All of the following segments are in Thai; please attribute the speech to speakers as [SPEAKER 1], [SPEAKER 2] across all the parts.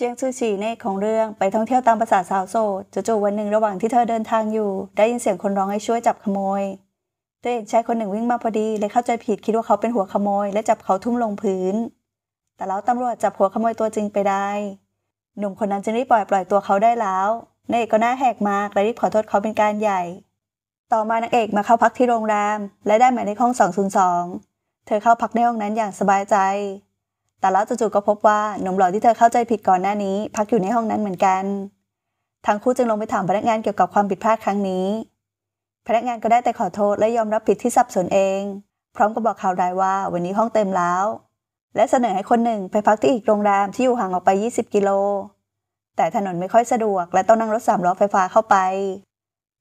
[SPEAKER 1] จียงซื่อฉีในของเรื่องไปท่องเที่ยวตามภาษาสาวโสดจู่ๆวันหนึ่งระหว่างที่เธอเดินทางอยู่ ได้ยินเสียงคนร้องให้ช่วยจับขโมยเธอเห็นชายคนหนึ่งวิ่งมาพอดีเลยเข้าใจผิดคิดว่าเขาเป็นหัวขโมย และจับเขาทุ่มลงพื้น แต่แล้วตำรวจจับหัวขโมยตัวจริงไปได้หนุ่มคนนั้นจึงรีบปล่อยปล่อยตัวเขาได้แล้วนางเอกก็หน้าแหกมากและรีบขอโทษเขาเป็นการใหญ่ ต่อมานางเอกมาเข้าพักที่โรงแรมและได้หมายเลขห้อง 202 เธอเข้าพักในห้องนั้นอย่างสบายใจแต่แล้วจู่ๆก็พบว่านมหล่อที่เธอเข้าใจผิดก่อนหน้านี้ พักอยู่ในห้องนั้นเหมือนกัน ทั้งคู่จึงลงไปถามพนักงานเกี่ยวกับความผิดพลาดครั้งนี้พนักงานก็ได้แต่ขอโทษและยอมรับผิดที่สับสนเอง พร้อมกับบอกข่าวรายว่าวันนี้ห้องเต็มแล้ว และเสนอให้คนหนึ่งไปพักที่อีกโรงแรมที่อยู่ห่างออกไป 20กิโลแต่ถนนไม่ค่อยสะดวกและต้องนั่งรถสามล้อไฟฟ้าเข้าไป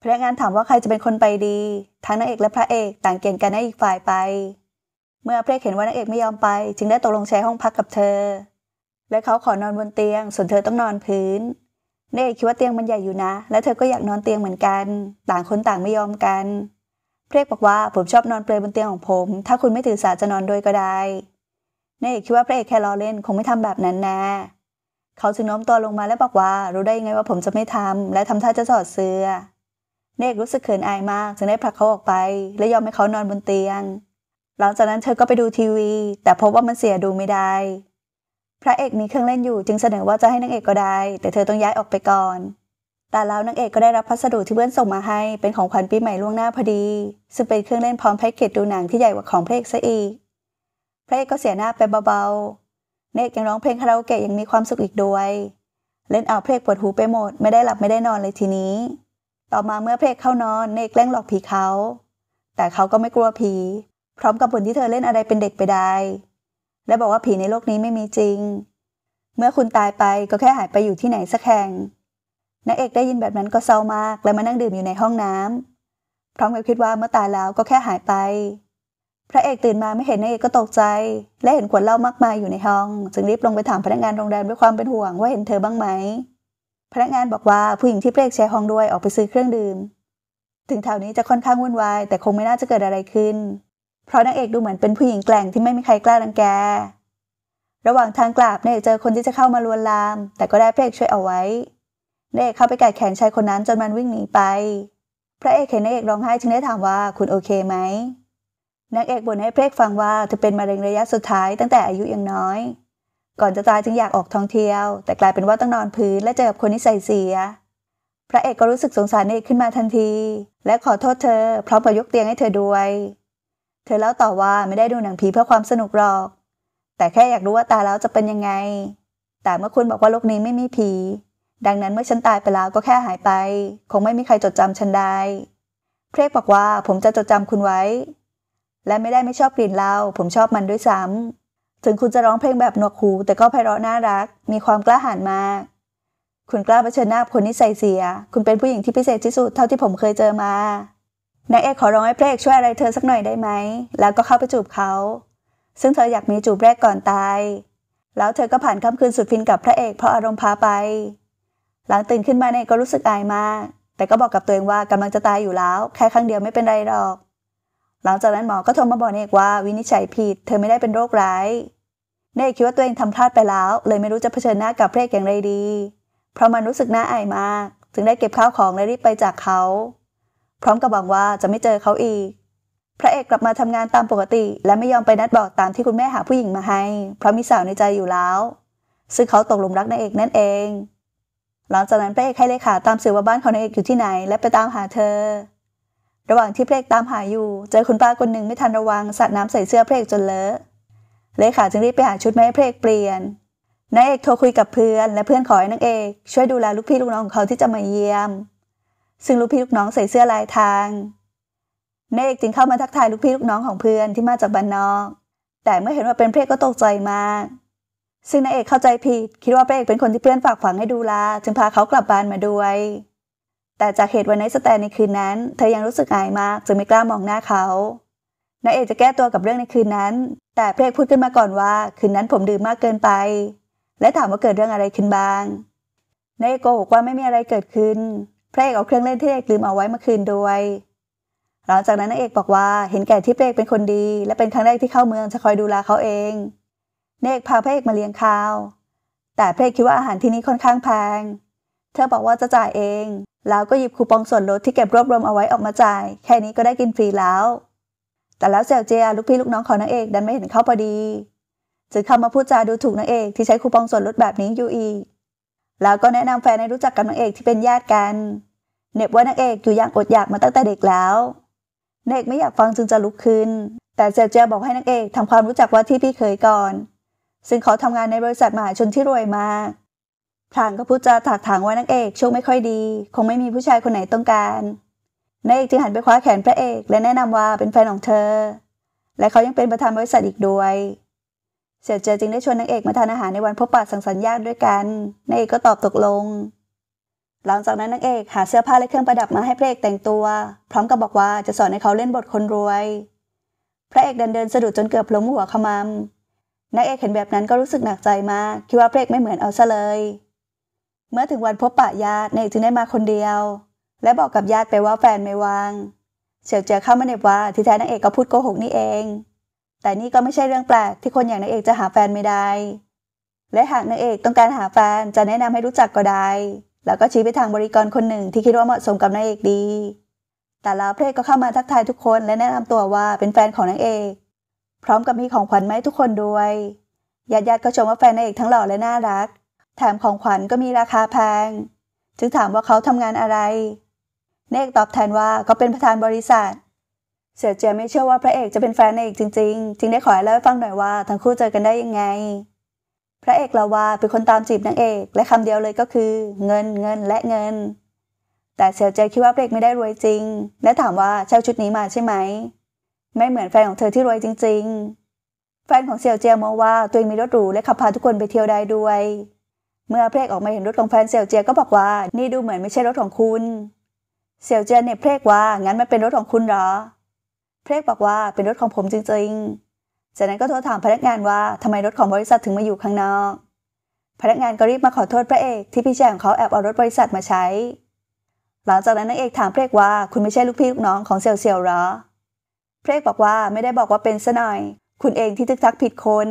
[SPEAKER 1] พนักงานถามว่าใครจะเป็นคนไปดี ทั้งนางเอกและพระเอกต่างเกีฑยกันให้อีกฝ่ายไปเมื่อเพลกเห็นว่านางเอกไม่ยอมไป จึงได้ตกลงแชร์ห้องพักกับเธอ และเขาขอนอนบนเตียงส่วนเธอต้องนอนพื้นนางเอกคิดว่าเตียงมันใหญ่อยู่นะ และเธอก็อยากนอนเตียงเหมือนกัน ต่างคนต่างไม่ยอมกัน เพลกบอกว่าผมชอบนอนเปลยบนเตียงของผม ถ้าคุณไม่ถือสาจะนอนด้วยก็ได้นางเอกคิดว่าพระเอกแค่ล้อเล่นคงไม่ทำแบบนั้นแน่เขาจึงโน้มตัวลงมาและบอกว่ารู้ได้ยังไงว่าผมจะไม่ทำและทำท่าจะสอดเสื้อเนกรู้สึกเขินอายมากจึงได้ผลักเขาออกไป และยอมให้เขานอนบนเตียงหลังจากนั้นเธอก็ไปดูทีวี แต่พบว่ามันเสียดูไม่ได้ พระเอกมีเครื่องเล่นอยู่จึงเสนอว่าจะให้นางเอกก็ได้ แต่เธอต้องย้ายออกไปก่อน แต่แล้วนางเอกก็ได้รับพัสดุที่เพื่อนส่งมาให้เป็นของขวัญปีใหม่ล่วงหน้าพอดี ซึ่งเป็นเครื่องเล่นพร้อมแพ็กเกจดูหนังที่ใหญ่กว่า ของพระเอกซะอีกพระเอกก็เสียหน้าไปเบาๆเนกยังร้องเพลงคาราโอเกะยังมีความสุขอีกด้วย เล่นเอาเพลงปวดหูไปหมดไม่ได้หลับไม่ได้นอนเลยทีนี้ ต่อมาเมื่อเพลงเข้านอนเนกแกล้งหลอกผีเขา แต่เขาก็ไม่กลัวผีพร้อมกับบนที่เธอเล่นอะไรเป็นเด็กไปได้ และบอกว่าผีในโลกนี้ไม่มีจริง เมื่อคุณตายไปก็แค่หายไปอยู่ที่ไหนสักแห่งนางเอกได้ยินแบบนั้นก็เศร้ามากและมานั่งดื่มอยู่ในห้องน้ำ พร้อมกับคิดว่าเมื่อตายแล้วก็แค่หายไป พระเอกตื่นมาไม่เห็นนางเอกก็ตกใจ และเห็นขวดเหล้ามากมายอยู่ในห้อง จึงรีบลงไปถามพนักงานโรงแรมด้วยความเป็นห่วงว่าเห็นเธอบ้างไหม พนักงานบอกว่าผู้หญิงที่เปรกแชร์ห้องด้วยออกไปซื้อเครื่องดื่ม ถึงแถวนี้จะค่อนข้างวุ่นวายแต่คงไม่น่าจะเกิดอะไรขึ้นเพราะนางเอกดูเหมือนเป็นผู้หญิงแกล่งที่ไม่มีใครกล้ารังแก ระหว่างทางกลับนางเอกเจอคนที่จะเข้ามาลวนลาม แต่ก็ได้พระเอกช่วยเอาไว้นางเอกเข้าไปกัดแขนชายคนนั้นจนมันวิ่งหนีไป พระเอกเห็นนางเอกร้องไห้จึงได้ถามว่าคุณโอเคไหมนางเอกบ่นให้พระเอกฟังว่าเธอเป็นมะเร็งระยะสุดท้ายตั้งแต่อายุยังน้อย ก่อนจะตายจึงอยากออกท่องเที่ยว แต่กลายเป็นว่าต้องนอนพื้นและเจอกับคนที่ใส่เสีย พระเอกก็รู้สึกสงสารนางเอกขึ้นมาทันที และขอโทษเธอพร้อมกับยกเตียงให้เธอด้วยธอเล่าต่อว่าไม่ได้ดูหนังผีเพื่อความสนุกหรอก แต่แค่อยากรู้ว่าตายแล้วจะเป็นยังไง แต่เมื่อคุณบอกว่าโลกนี้ไม่มีผี ดังนั้นเมื่อฉันตายไปแล้วก็แค่หายไป คงไม่มีใครจดจำฉันได้ เพรกบอกว่า ผมจะจดจำคุณไว้ และไม่ได้ไม่ชอบกลิ่นเหล้าผมชอบมันด้วยซ้ำ ถึงคุณจะร้องเพลงแบบหนวกหูแต่ก็ไพเราะน่ารัก มีความกล้าหาญมาก คุณกล้าเผชิญหน้าคนนิสัยเสีย คุณเป็นผู้หญิงที่พิเศษที่สุดเท่าที่ผมเคยเจอมานายเอกขอร้องให้พระเอกช่วยอะไรเธอสักหน่อยได้ไหม แล้วก็เข้าไปจูบเขา ซึ่งเธออยากมีจูบแรกก่อนตาย แล้วเธอก็ผ่านค่ำคืนสุดฟินกับพระเอกเพราะอารมณ์พาไป หลังตื่นขึ้นมาเนก็รู้สึกอายมาก แต่ก็บอกกับตัวเองว่ากำลังจะตายอยู่แล้ว แค่ครั้งเดียวไม่เป็นไรหรอก หลังจากนั้นหมอ ก็โทรมาบอกเนกว่าวินิจฉัยผิด เธอไม่ได้เป็นโรคร้ายเนกคิดว่าตัวเองทำพลาดไปแล้ว เลยไม่รู้จะเผชิญหน้ากับพระเอกอย่างไรดี เพราะมันรู้สึกน่าอายมากจึงได้เก็บข้าวของและรีบไปจากเขาพร้อมกับหวังว่าจะไม่เจอเขาอีก พระเอกกลับมาทำงานตามปกติ และไม่ยอมไปนัดบอกตามที่คุณแม่หาผู้หญิงมาให้ เพราะมีสาวในใจอยู่แล้ว ซึ่งเขาตกหลุมรักนางเอกนั่นเอง หลังจากนั้นพระเอกให้เลขา ตามสืบว่าบ้านของนางเอกอยู่ที่ไหน และไปตามหาเธอ ระหว่างที่พระเอกตามหาอยู่เจอคุณป้าคนหนึ่งไม่ทันระวังสาดน้ำใส่เสื้อพระเอกจนเลอะเลขาจึงรีบไปหาชุดมาให้พระเอกเปลี่ยนนางเอกโทรคุยกับเพื่อน และเพื่อนขอให้นางเอกช่วยดูแลลูกพี่ลูกน้องของเขาที่จะมาเยี่ยมซึ่งลูกพี่ลูกน้องใส่เสื้อลายทางเนกจึงเข้ามาทักทายลูกพี่ลูกน้องของเพื่อนที่มาจากบ้านนอก แต่เมื่อเห็นว่าเป็นเพลก็ตกใจมาก ซึ่งนายเอกเข้าใจผิดคิดว่าพเพกเป็นคนที่เพื่อนฝากฝังให้ดูแลจึงพาเขากลับบ้านมาด้วย แต่จากเหตุวันในสแตนในคืนนั้น เธอยังรู้สึกอายมากจึงไม่กล้ามองหน้าเขานายเอกจะแก้ตัวกับเรื่องในคืนนั้น แต่เพลกพูดขึ้นมาก่อนว่าคืนนั้นผมดื่มมากเกินไป และถามว่าเกิดเรื่องอะไรขึ้นบ้างนายเอกโกหกว่าไม่มีอะไรเกิดขึ้นพระเอกเอาเครื่องเล่นที่เอกลืมเอาไว้เมื่อคืนด้วย หลังจากนั้นนางเอกบอกว่าเห็นแก่ที่พระเอกเป็นคนดี และเป็นครั้งแรกที่เข้าเมืองจะคอยดูแลเขาเอง เนกพาพระเอกมาเลี้ยงข้าว แต่พระเอกคิดว่าอาหารที่นี่ค่อนข้างแพงเธอบอกว่าจะจ่ายเอง แล้วก็หยิบคูปองส่วนลดที่เก็บรวบรวมเอาไว้ออกมาจ่าย แค่นี้ก็ได้กินฟรีแล้ว แต่แล้วเซลเจียลูกพี่ลูกน้องของนางเอกดันไม่เห็นเขาพอดีจึงเข้ามาพูดจาดูถูกนางเอกที่ใช้คูปองส่วนลดแบบนี้อยู่อีกแล้วก็แนะนำแฟนให้รู้จักกับนางเอกที่เป็นญาติกัน เน็บว่านางเอกอยู่อย่างอดอยากมาตั้งแต่เด็กแล้วนางเอกไม่อยากฟังจึงจะลุกขึ้น แต่เซลเจียบอกให้นางเอกทำความรู้จักว่าที่พี่เคยก่อน ซึ่งเขาทำงานในบริษัทมหาชนที่รวยมากพรางก็พูดจาถากถางว่านางเอกช่วงไม่ค่อยดี คงไม่มีผู้ชายคนไหนต้องการนางเอกจึงหันไปคว้าแขนพระเอกและแนะนำว่าเป็นแฟนของเธอ และเขายังเป็นประธานบริษัทอีกด้วยเสี่ยวเจอจึงได้ชวนนางเอกมาทานอาหารในวันพบปะสังสรรค์ญาติด้วยกันนางเอกก็ตอบตกลง หลังจากนั้นนางเอกหาเสื้อผ้าและเครื่องประดับมาให้พระเอกแต่งตัว พร้อมกับบอกว่าจะสอนให้เขาเล่นบทคนรวย พระเอกเดินเดินสะดุดจนเกือบล้มหัวขมำนางเอกเห็นแบบนั้นก็รู้สึกหนักใจมากคิดว่าพระเอกไม่เหมือนเอาซะเลย เมื่อถึงวันพบปะญาตินางเอกจึงได้มาคนเดียว และบอกกับญาติไปว่าแฟนไม่ว่างเสี่ยวเจอเข้ามาเน็บว่าที่แท้นางเอกก็พูดโกหกนี่เองแต่นี่ก็ไม่ใช่เรื่องแปลกที่คนอย่างนางเอกจะหาแฟนไม่ได้ และหากนางเอกต้องการหาแฟนจะแนะนำให้รู้จักก็ได้ แล้วก็ชี้ไปทางบริกรคนหนึ่งที่คิดว่าเหมาะสมกับนางเอกดี แต่ลาเพลก็เข้ามาทักทายทุกคนและแนะนำตัวว่าเป็นแฟนของนางเอก พร้อมกับมีของขวัญไหมทุกคนด้วย ญาติญาติก็ชมว่าแฟนนางเอกทั้งหล่อและน่ารัก แถมของขวัญก็มีราคาแพงจึงถามว่าเขาทำงานอะไรนเนกตอบแทนว่าเขาเป็นประธานบริษัทเสียเจียไม่เชื่อว่าพระเอกจะเป็นแฟนนางเอกจริงๆ จึงได้ขอให้เล่าให้ฟังหน่อยว่าทั้งคู่เจอกันได้ยังไง พระเอกลาว่าเป็นคนตามจีบนางเอกและคำเดียวเลยก็คือ เงินเงินและเงิน แต่เสียเจียคิดว่าพระเอกไม่ได้รวยจริง และถามว่าเช่าชุดนี้มาใช่ไหม ไม่เหมือนแฟนของเธอที่รวยจริง ๆ แฟนของเสี่ยวเจียมองว่าตัวเองมีรถหรูและขับพาทุกคนไปเที่ยวได้ด้วย เมื่อพระเอกออกมาเห็นรถของแฟนเสี่ยวเจียก็บอกว่านี่ดูเหมือนไม่ใช่รถของคุณเสี่ยวเจียเนี่ยพระเอกว่างั้นมันเป็นรถของคุณเหรอเพกบอกว่าเป็นรถของผมจริงๆจากนั้นก็โทรถามพนักงานว่าทำไมรถของบริษัทถึงมาอยู่ข้างนอก พนักงานก็รีบมาขอโทษพระเอกที่พี่ชายของเขาแอบเอารถบริษัทมาใช้ หลังจากนั้นนางเอกถามเพกว่าคุณไม่ใช่ลูกพี่ลูกน้องของเซียวเซียวหรอเพกบอกว่าไม่ได้บอกว่าเป็นซะหน่อย คุณเองที่ทึกทักผิดคน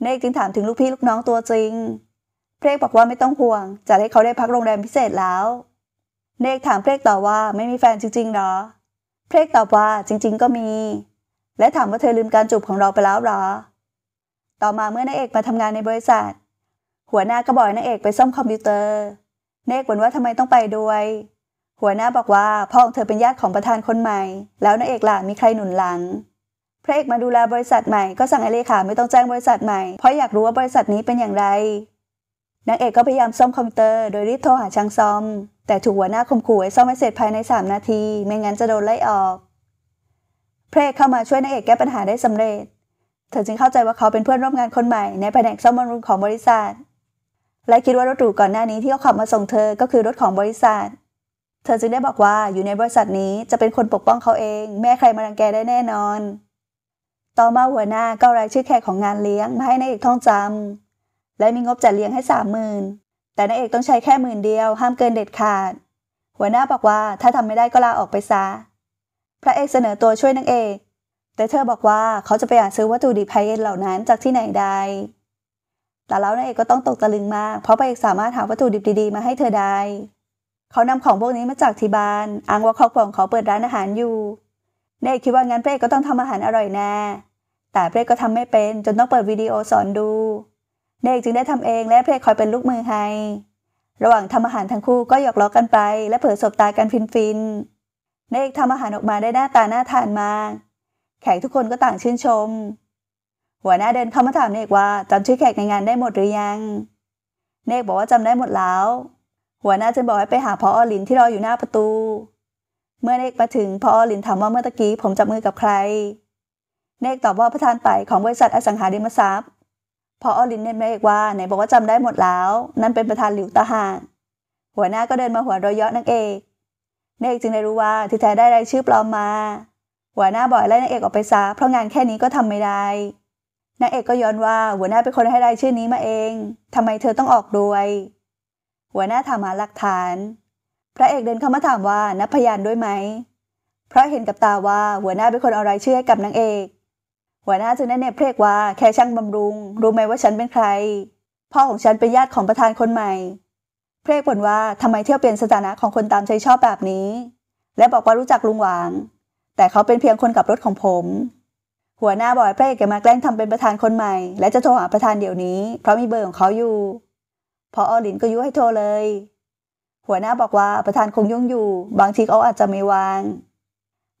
[SPEAKER 1] นางเอกจึงถามถึงลูกพี่ลูกน้องตัวจริงเพกบอกว่าไม่ต้องห่วง จะให้เขาได้พักโรงแรมพิเศษแล้วเนกถามเพกต่อว่าไม่มีแฟนจริงๆหรอเพลกตอบว่าจริงๆก็มี และถามว่าเธอลืมการจูบของเราไปแล้วหรอ ต่อมาเมื่อนายเอกมาทำงานในบริษัท หัวหน้าก็บอกนายเอกไปซ่อมคอมพิวเตอร์ เนกบ่นว่าทำไมต้องไปด้วย หัวหน้าบอกว่าพ่อของเธอเป็นญาติของประธานคนใหม่ แล้วนายเอกล่ะมีใครหนุนหลังพระเอกมาดูแลบริษัทใหม่ ก็สั่งไอเลขาไม่ต้องแจ้งบริษัทใหม่ เพราะอยากรู้ว่าบริษัทนี้เป็นอย่างไรนางเอกก็พยายามซ่อมคอมพิวเตอร์โดยรีบโทรหาช่างซ่อมแต่ถูกหัวหน้าคมขู่ให้ซ่อมให้เสร็จภายใน 3 นาที ไม่งั้นจะโดนไล่ออก เพลกเข้ามาช่วยนางเอกแก้ปัญหาได้สำเร็จ เธอจึงเข้าใจว่าเขาเป็นเพื่อนร่วมงานคนใหม่ในแผนกซ่อมบำรุงของบริษัท และคิดว่ารถหรูก่อนหน้านี้ที่เขาขับมาส่งเธอก็คือรถของบริษัท เธอจึงได้บอกว่าอยู่ในบริษัทนี้จะเป็นคนปกป้องเขาเองแม่ใครมารังแกได้แน่นอน ต่อมาหัวหน้าก็รายชื่อแขกของงานเลี้ยงมาให้นายเอกท่องจำ และมีงบจัดเลี้ยงให้สามหมื่นแต่นายเอกต้องใช้แค่หมื่นเดียวห้ามเกินเด็ดขาด หัวหน้าบอกว่าถ้าทำไม่ได้ก็ลาออกไปซะพระเอกเสนอตัวช่วยนางเอก แต่เธอบอกว่าเขาจะไปหาซื้อวัตถุดิบไฮเอ็นเหล่านั้น จากที่ไหนได้แต่แล้วนางเอกก็ต้องตกตะลึงมากเพราะพระเอกสามารถหาวัตถุดิบดีๆมาให้เธอได้ เขานำของพวกนี้มาจากที่บ้าน อ้างว่าครอบครัวของเขาเปิดร้านอาหารอยู่นายเอกคิดว่างั้นพระเอกก็ต้องทำอาหารอร่อยแน่แต่พระเอกก็ทำไม่เป็นจนต้องเปิดวิดีโอสอนดูเนกจึงได้ทำเองและเพลคอยเป็นลูกมือให้ ระหว่างทำอาหารทั้งคู่ก็หยอกล้อกันไป และเผยสบตากันฟินๆเนกทำอาหารออกมาได้หน้าตาหน้าทานมาก แขกทุกคนก็ต่างชื่นชม หัวหน้าเดินเข้ามาถามเนกว่าจำชื่อแขกในงานได้หมดหรือยังเนกบอกว่าจำได้หมดแล้ว หัวหน้าจึงบอกให้ไปหาพออลินที่รออยู่หน้าประตู เมื่อเนกมาถึงพออลินถามว่าเมื่อตะกี้ผมจับมือกับใครเนกตอบว่าประธานไปของบริษัทอสังหาริมทรัพย์พออลินเนี่ยเมฆว่าไหนบอกว่าจำได้หมดแล้ว นั่นเป็นประธานหลิวตาหางหัวหน้าก็เดินมาหัวเราะยอะนางเอกนางเอกจึงได้รู้ว่าที่แท้ได้รายชื่อปลอมมา หัวหน้าบ่อยไล่นางเอกออกไปซะเพราะงานแค่นี้ก็ทำไม่ได้นางเอกก็ย้อนว่า หัวหน้าเป็นคนให้รายชื่อนี้มาเอง ทำไมเธอต้องออกด้วย หัวหน้าถามหาหลักฐาน พระเอกเดินเข้ามาถามว่านับพยานด้วยไหมเพราะเห็นกับตาว่า หัวหน้าเป็นคนเอารายชื่อให้กับนางเอกหัวหน้าจึงแน่เนบเพลกว่าแค่ช่างบำรุงรู้ไหมว่าฉันเป็นใคร พ่อของฉันเป็นญาติของประธานคนใหม่ เพลกบ่นว่าทำไมเที่ยวเปลี่ยนสถานะของคนตามใจชอบแบบนี้ และบอกว่ารู้จักลุงหวางแต่เขาเป็นเพียงคนกับรถของผม หัวหน้าบอกเพลกแกมาแกล้งทำเป็นประธานคนใหม่และจะโทรหาประธานเดี๋ยวนี้เพราะมีเบอร์ของเขาอยู่พออลินก็ยุให้โทรเลย หัวหน้าบอกว่าประธานคงยุ่งอยู่ บางทีเขาอาจจะไม่วาง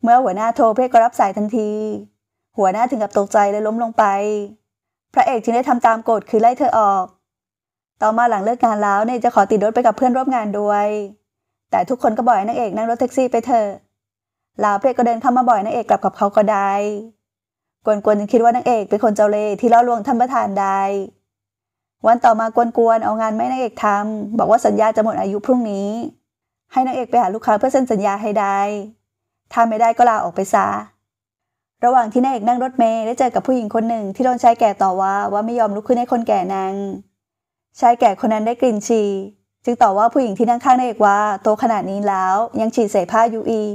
[SPEAKER 1] เมื่อหัวหน้าโทรเพลกก็รับสายทันทีหัวหน้าถึงกับตกใจและล้มลงไป พระเอกจึงได้ทำตามกฎคือไล่เธอออก ต่อมาหลังเลิกงานแล้วเน่ยจะขอติดรถไปกับเพื่อนร่วมงานด้วย แต่ทุกคนก็บ่อยนางเอกนั่งรถแท็กซี่ไปเถอะลาวเพกก็เดินเข้ามาบ่อยนางเอกกลับกับเขาก็ได้ กวนๆจึงคิดว่านางเอกเป็นคนเจ้าเล่ห์ที่ล่อลวงท่านประธานได้ วันต่อมากวนๆเอางานไม่นางเอกทำ บอกว่าสัญญาจะหมดอายุพรุ่งนี้ ให้นางเอกไปหาลูกค้าเพื่อเซ็นสัญญาให้ได้ถ้าไม่ได้ก็ลาออกไปซะระหว่างที่นายเอกนั่งรถเมล์ได้เจอกับผู้หญิงคนหนึ่งที่โดนชายแก่ต่อว่าว่าไม่ยอมลุกขึ้นให้คนแก่นางชายแก่คนนั้นได้กลิ่นฉี่จึงต่อว่าผู้หญิงที่นั่งข้างนายเอกว่าโตขนาดนี้แล้ว ยังฉี่ใส่ผ้าอยู่อีก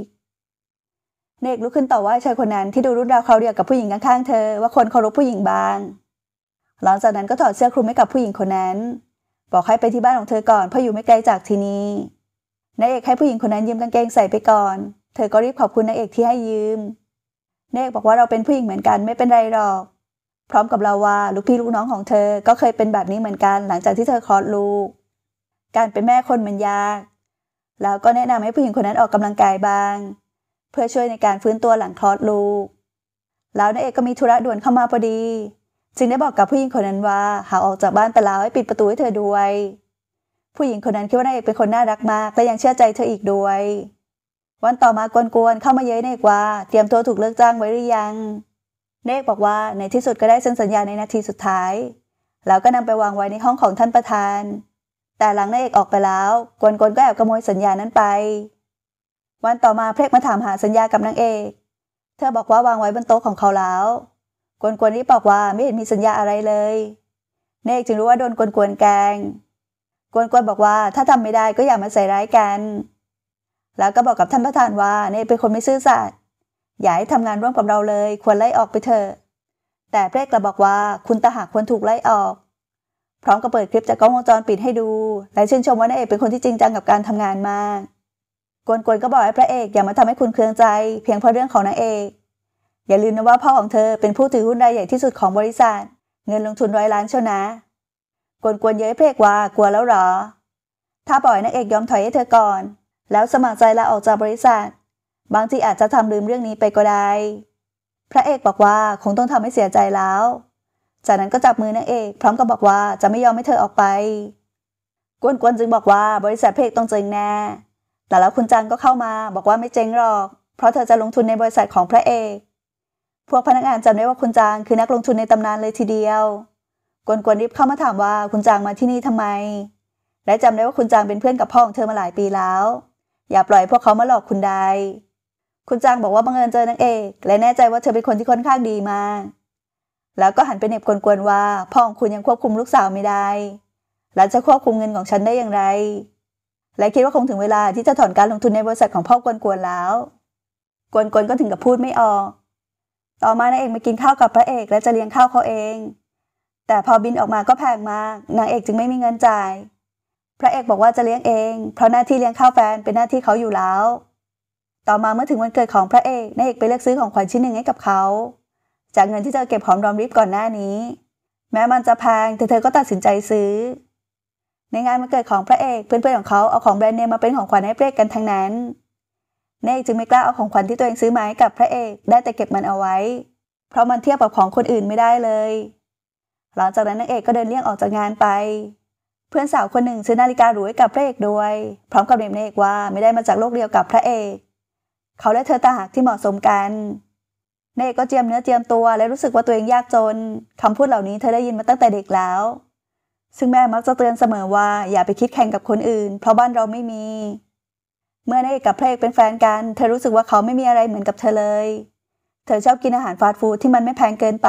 [SPEAKER 1] นายเอกลุกขึ้นต่อว่าชายคนนั้นที่ดูรุ่นราวเขาเดียวกับผู้หญิงข้างๆเธอว่าคนเคารพผู้หญิงบางหลังจากนั้นก็ถอดเสื้อคลุมให้กับผู้หญิงคนนั้นบอกให้ไปที่บ้านของเธอก่อนเพราะอยู่ไม่ไกลจากที่นี้นายเอกให้ผู้หญิงคนนั้นยืมกางเกงใส่ไปก่อน เธอก็รีบขอบคุณนายเอกที่ให้ยืมเนกบอกว่าเราเป็นผู้หญิงเหมือนกันไม่เป็นไรหรอกพร้อมกับเราว่าลูกพี่ลูกน้องของเธอก็เคยเป็นแบบนี้เหมือนกันหลังจากที่เธอคลอดลูก การเป็นแม่คนมันยากแล้วก็แนะนำให้ผู้หญิงคนนั้นออกกำลังกายบ้าง เพื่อช่วยในการฟื้นตัวหลังคลอดลูก แล้วนายเอกก็มีธุระด่วนเข้ามาพอดี จึงได้บอกกับผู้หญิงคนนั้นว่าหาออกจากบ้านไปแล้วให้ปิดประตูให้เธอด้วย ผู้หญิงคนนั้นคิดว่านายเอกเป็นคนน่ารักมากและยังเชื่อใจเธออีกด้วยวันต่อมากวนๆเข้ามาเย้ยเนกว่า เตรียมตัวถูกเลิกจ้างไว้หรือยังเนกบอกว่าในที่สุดก็ได้เซ็นสัญญาในนาทีสุดท้ายแล้วก็นำไปวางไว้ในห้องของท่านประธาน แต่หลังนายเอกออกไปแล้วกวนๆก็แอบขโมยสัญญานั้นไป วันต่อมาเพลกมาถามหาสัญญากับนางเอก เธอบอกว่าวางไว้บนโต๊ะของเขาแล้วกวนๆรีบบอกว่าไม่เห็นมีสัญญาอะไรเลยเนกจึงรู้ว่าโดนกวนๆแกงกวนๆบอกว่าถ้าทำไม่ได้ก็อย่ามาใส่ร้ายกันแล้วก็บอกกับท่านประธานว่าเนยเป็นคนไม่ซื่อสัตย์อย่าให้ทำงานร่วมกับเราเลยควรไล่ออกไปเถอะแต่เพลกระบอกว่าคุณตาหากควรถูกไล่ออก พร้อมกับเปิดคลิปจากกล้องวงจรปิดให้ดู และชื่นชมว่านยเอกเป็นคนที่จริงจังกับการทำงานมากกวนกวนก็บอกให้พระเอกอย่ามาทำให้คุณเครืองใจ เพียงเพราะเรื่องของนางเอกอย่าลืมนะว่าพ่อของเธอเป็นผู้ถือหุ้นรายใหญ่ที่สุดของบริษัท เงินลงทุนร้อยล้านเชียวนะ กวนกวนเย้ยเพลกว่ากลัวแล้วหรอ ถ้าปล่อยนางเอกยอมถอยให้เธอก่อนแล้วสมัครใจลาออกจากบริษัท บางทีอาจจะทำลืมเรื่องนี้ไปก็ได้ พระเอกบอกว่าคงต้องทำให้เสียใจแล้ว จากนั้นก็จับมือนางเอก พร้อมกับบอกว่าจะไม่ยอมให้เธอออกไป กวนๆจึงบอกว่าบริษัทเพกต้องเจงแน่ แต่แล้วคุณจังก็เข้ามาบอกว่าไม่เจงหรอก เพราะเธอจะลงทุนในบริษัทของพระเอก พวกพนักงานจำได้ว่าคุณจางคือนักลงทุนในตำนานเลยทีเดียวกวนๆรีบเข้ามาถามว่าคุณจางมาที่นี่ทำไม และจำได้ว่าคุณจางเป็นเพื่อนกับพ่อของเธอมาหลายปีแล้วอย่าปล่อยพวกเขามาหลอกคุณได้ คุณจางบอกว่าบังเอิญเจอนางเอก และแน่ใจว่าเธอเป็นคนที่ค่อนข้างดีมาก แล้วก็หันไปเน็บกวนๆว่า พ่อของคุณยังควบคุมลูกสาวไม่ได้ แล้วจะควบคุมเงินของฉันได้อย่างไร และคิดว่าคงถึงเวลาที่จะถอนการลงทุนในบริษัทของพ่อกวนๆแล้ว กวนๆก็ถึงกับพูดไม่ออก ต่อมานางเอกมากินข้าวกับพระเอกและจะเลี้ยงข้าวเขาเอง แต่พอบินออกมาก็แพงมากนางเอกจึงไม่มีเงินจ่ายพระเอกบอกว่าจะเลี้ยงเอง เพราะหน้าที่เลี้ยงข้าวแฟนเป็นหน้าที่เขาอยู่แล้ว ต่อมาเมื่อถึงวันเกิดของพระเอกนายเอกไปเลือกซื้อของขวัญชิ้นหนึ่งให้กับเขา จากเงินที่เธอเก็บหอมรอมริบก่อนหน้านี้ แม้มันจะแพงแต่เธอก็ตัดสินใจซื้อ ในงานวันเกิดของพระเอก เพื่อนๆของเขาเอาของแบรนด์เนมมาเป็นของขวัญให้พระเอกกันทั้งนั้นนายเอกจึงไม่กล้าเอาของขวัญที่ตัวเองซื้อมาให้กับพระเอก ได้แต่เก็บมันเอาไว้ เพราะมันเทียบกับของคนอื่นไม่ได้เลย หลังจากนั้นนางเอกก็เดินเลี่ยงออกจากงานไปเพื่อนสาวคนหนึ่งซื้อนาฬิกาหรูให้กับพระเอกด้วยพร้อมกับเนมเนกว่าไม่ได้มาจากโลกเดียวกับพระเอกเขาและเธอต่างหากที่เหมาะสมกันเนกก็เจียมเนื้อเจียมตัวและรู้สึกว่าตัวเองยากจน คำพูดเหล่านี้เธอได้ยินมาตั้งแต่เด็กแล้ว ซึ่งแม่มักจะเตือนเสมอว่าอย่าไปคิดแข่งกับคนอื่น เพราะบ้านเราไม่มี เมื่อเนกกับพระเอกเป็นแฟนกันเธอรู้สึกว่าเขาไม่มีอะไรเหมือนกับเธอเลย เธอชอบกินอาหารฟาสต์ฟู้ดที่มันไม่แพงเกินไป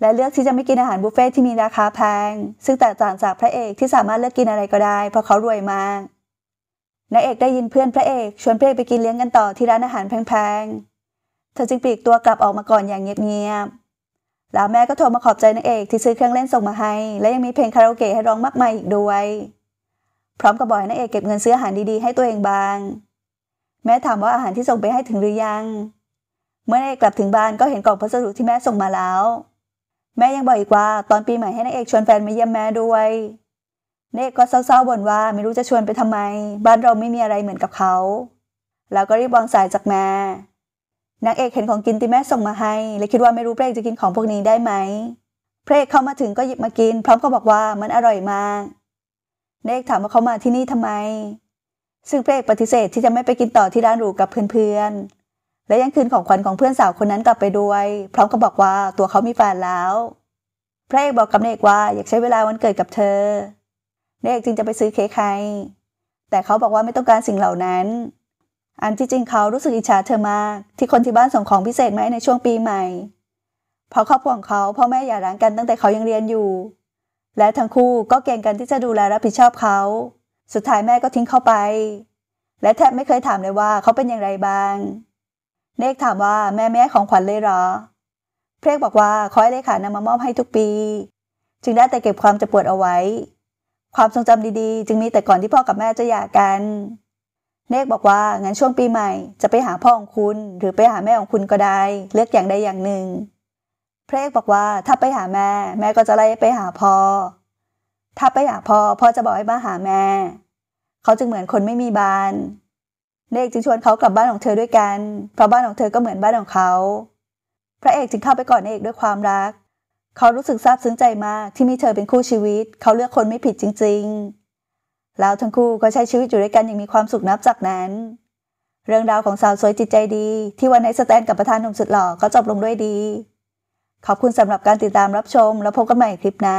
[SPEAKER 1] และเลือกที่จะไม่กินอาหารบุฟเฟ่ที่มีราคาแพง ซึ่งแตกต่างจากพระเอกที่สามารถเลือกกินอะไรก็ได้ เพราะเขารวยมากนายเอกได้ยินเพื่อนพระเอกชวนพระเอกไปกินเลี้ยงกันต่อที่ร้านอาหารแพงๆ เธอจึงปลีกตัวกลับออกมาก่อนอย่างเงียบๆแล้วแม่ก็โทรมาขอบใจนายเอก ที่ซื้อเครื่องเล่นส่งมาให้ และยังมีเพลงคาราโอเกะให้ร้องมากมายอีกด้วย พร้อมกับบอกนายเอกเก็บเงินซื้ออาหารดีๆให้ตัวเองบ้าง แม่ถามว่าอาหารที่ส่งไปให้ถึงหรือยัง เมื่อนายเอกกลับถึงบ้านก็เห็นกล่องพัสดุที่แม่ส่งมาแล้วแม่ยังบอกอีกว่า ตอนปีใหม่ให้นายเอกชวนแฟนมาเยี่ยมแม่ด้วยนายเอกก็เศร้าๆบ่นว่าไม่รู้จะชวนไปทำไม บ้านเราไม่มีอะไรเหมือนกับเขา แล้วก็รีบวางสายจากแม่นางเอกเห็นของกินที่แม่ส่งมาให้เลยคิดว่าไม่รู้พระเอกจะกินของพวกนี้ได้ไหมพระเอกเข้ามาถึงก็หยิบมากิน พร้อมก็บอกว่ามันอร่อยมากนายเอกถามว่าเขามาที่นี่ทำไม ซึ่งพระเอกปฏิเสธที่จะไม่ไปกินต่อที่ร้านหรูกับเพื่อนๆและยังคืนของขวัญของเพื่อนสาวคนนั้นกลับไปด้วยพร้อมกับบอกว่าตัวเขามีแฟนแล้ว พระเอกบอกกับนางเอกว่าอยากใช้เวลาวันเกิดกับเธอนางเอกจึงจะไปซื้อเค้กให้แต่เขาบอกว่าไม่ต้องการสิ่งเหล่านั้น อันที่จริงเขารู้สึกอิจฉาเธอมาก ที่คนที่บ้านส่งของพิเศษมาให้ในช่วงปีใหม่ เพราะครอบครัวของเขาพ่อแม่หย่าร้างกันตั้งแต่เขายังเรียนอยู่ และทั้งคู่ก็เก่งกันที่จะดูแลรับผิดชอบเขา สุดท้ายแม่ก็ทิ้งเขาไป และแทบไม่เคยถามเลยว่าเขาเป็นอย่างไรบ้างเนกถามว่าแม่แม่ของขวัญเลยหรอ เพลกบอกว่าคอยเลยค่ะนำมามอบให้ทุกปี จึงได้แต่เก็บความจะปวดเอาไว้ ความทรงจำดีๆ จึงมีแต่ก่อนที่พ่อกับแม่จะหย่ากัน เนกบอกว่างั้นช่วงปีใหม่จะไปหาพ่อของคุณ หรือไปหาแม่ของคุณก็ได้ เลือกอย่างใดอย่างหนึ่ง เพลกบอกว่าถ้าไปหาแม่ แม่ก็จะไล่ไปหาพ่อถ้าไปหาพ่อพ่อจะบอกให้มาหาแม่ เขาจึงเหมือนคนไม่มีบ้านเนกจึงชวนเขากลับบ้านของเธอด้วยกัน เพราะบ้านของเธอก็เหมือนบ้านของเขา พระเอกจึงเข้าไปกอดเนกด้วยความรัก เขารู้สึกซาบซึ้งใจมากที่มีเธอเป็นคู่ชีวิต เขาเลือกคนไม่ผิดจริงๆ แล้วทั้งคู่ก็ใช้ชีวิตอยู่ด้วยกันอย่างมีความสุขนับจากนั้น เรื่องราวของสาวสวยจิตใจดี ที่วันไนสแตนกับประธานหนุ่มสุดหล่อก็จบลงด้วยดี ขอบคุณสำหรับการติดตามรับชมแล้วพบกันใหม่คลิปหน้า